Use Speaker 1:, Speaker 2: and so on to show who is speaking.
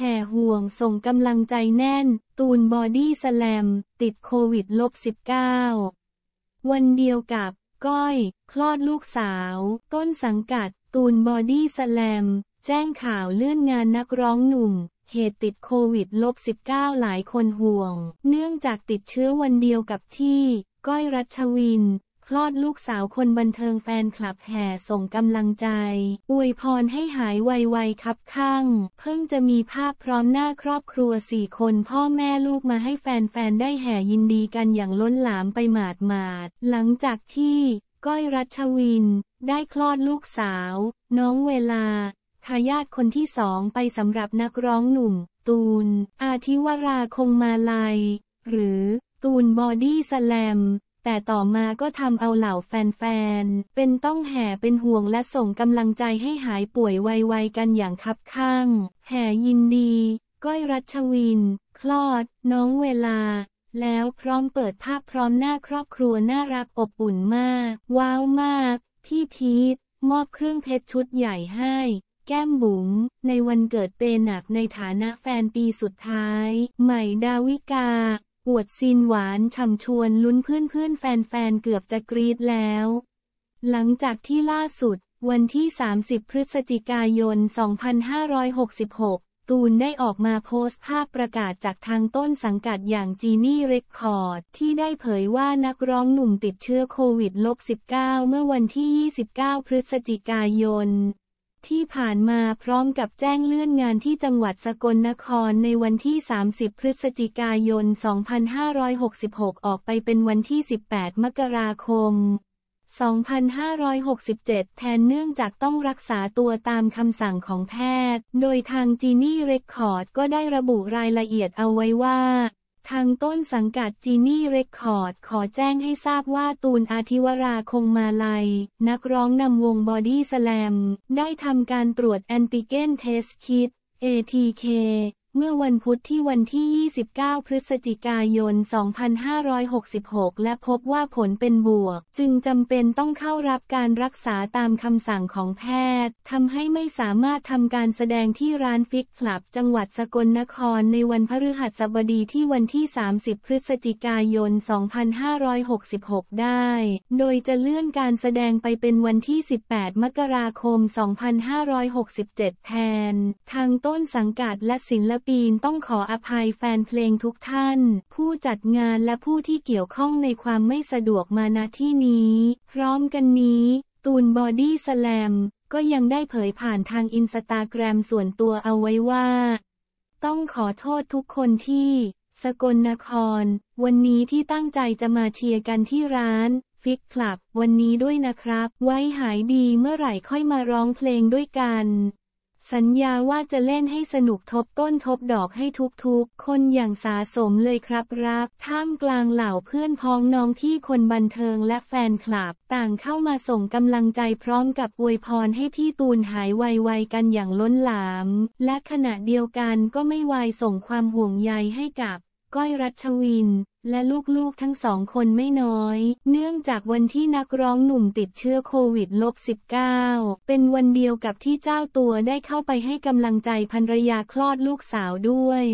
Speaker 1: แห่ห่วงส่งกำลังใจแน่น ตูนบอดี้สแลมติดโควิดลบ19วันเดียวกับ ก้อย คลอดลูกสาว ต้นสังกัด ตูนบอดี้สแลม แจ้งข่าวเลื่อนงานนักร้องหนุ่มเหตุติดโควิดลบ19หลายคนห่วง เนื่องจากติดเชื้อวันเดียวกับที่ ก้อยรัชวินคลอดลูกสาวคนบันเทิงแฟนคลับแห่ส่งกำลังใจ อวยพรให้หายไวๆครับข้างเพิ่งจะมีภาพพร้อมหน้าครอบครัวสี่คนพ่อแม่ลูกมาให้แฟนๆได้แห่ยินดีกันอย่างล้นหลามไปหมาดหมาดหลังจากที่ก้อยรัชวิน ได้คลอดลูกสาว น้องเวลาทายาทคนที่สองไปสำหรับนักร้องหนุ่ม ตูน อาทิวราคงมาลัยหรือ ตูนบอดี้แสลมแต่ต่อมาก็ทำเอาเหล่าแฟนๆ เป็นต้องแห่เป็นห่วงและส่งกำลังใจให้หายป่วยไวๆกันอย่างคับข้าง แห่ยินดี ก้อยรัชวิน คลอด น้องเวลา แล้วพร้อมเปิดภาพพร้อมหน้าครอบครัวน่ารักอบอุ่นมาก ว้าวมาก พี่พีทมอบเครื่องเพชรชุดใหญ่ให้ แก้มบุ๋งในวันเกิดเปนหนักในฐานะแฟนปีสุดท้าย ใหม่ดาวิกาอวดซีนหวานฉ่ำชวน ลุ้นเพื่อนเพื่อนแฟนแฟนเกือบจะกรี๊ดแล้ว หลังจากที่ล่าสุด วันที่ 30 พฤศจิกายน 2566 ตูนได้ออกมาโพสต์ภาพประกาศจากทางต้นสังกัดอย่างจีนี่เรคคอร์ดที่ได้เผยว่านักร้องหนุ่มติดเชื้อโควิด -19 เมื่อวันที่ 29 พฤศจิกายนที่ผ่านมาพร้อมกับแจ้งเลื่อนงานที่จังหวัดสกลนครในวันที่ 30 พฤศจิกายน 2566 ออกไปเป็นวันที่ 18 มกราคม 2567 แทนเนื่องจากต้องรักษาตัวตามคำสั่งของแพทย์ โดยทางจีนี่เรคคอร์ดก็ได้ระบุรายละเอียดเอาไว้ว่าทางต้นสังกัดจีนี่เรคคอร์ดขอแจ้งให้ทราบว่าตูนอาทิวราคงมาลัยนักร้องนำวงบอดี้แสลมได้ทำการตรวจแอนติเกนเทสคิด ATK เมื่อวันพุธที่วันที่ 29 พฤศจิกายน 2566 และพบว่าผลเป็นบวก จึงจำเป็นต้องเข้ารับการรักษาตามคำสั่งของแพทย์ ทำให้ไม่สามารถทำการแสดงที่ร้านฟิกคลับ จังหวัดสกลนครในวันพฤหัสบดีที่วันที่ 30 พฤศจิกายน 2566 ได้ โดยจะเลื่อนการแสดงไปเป็นวันที่ 18 มกราคม 2567 แทน ทางต้นสังกัดและศิลปีนต้องขออภัยแฟนเพลงทุกท่าน ผู้จัดงานและผู้ที่เกี่ยวข้องในความไม่สะดวกมาณที่นี้ พร้อมกันนี้ ตูนบอดี้สแลมก็ยังได้เผยผ่านทางอินสตาแกรมส่วนตัวเอาไว้ว่า ต้องขอโทษทุกคนที่ สกลนคร วันนี้ที่ตั้งใจจะมาเชียร์กันที่ร้าน ฟิกคลับ วันนี้ด้วยนะครับ ไว้หายดีเมื่อไหร่ค่อยมาร้องเพลงด้วยกันสัญญาว่าจะเล่นให้สนุกทบต้นทบดอกให้ทุกๆ คนอย่างสาสมเลยครับรักท่ามกลางเหล่าเพื่อนพ้องน้องที่คนบันเทิงและแฟนคลับต่างเข้ามาส่งกำลังใจพร้อมกับอวยพรให้พี่ตูนหายไวๆกันอย่างล้นหลาม และขณะเดียวกันก็ไม่วายส่งความห่วงใยให้กับก้อยรัชวิน และลูกๆทั้งสองคนไม่น้อย เนื่องจากวันที่นักร้องหนุ่มติดเชื้อโควิดลบ19เป็นวันเดียวกับที่เจ้าตัวได้เข้าไปให้กำลังใจภรรยาคลอดลูกสาวด้วย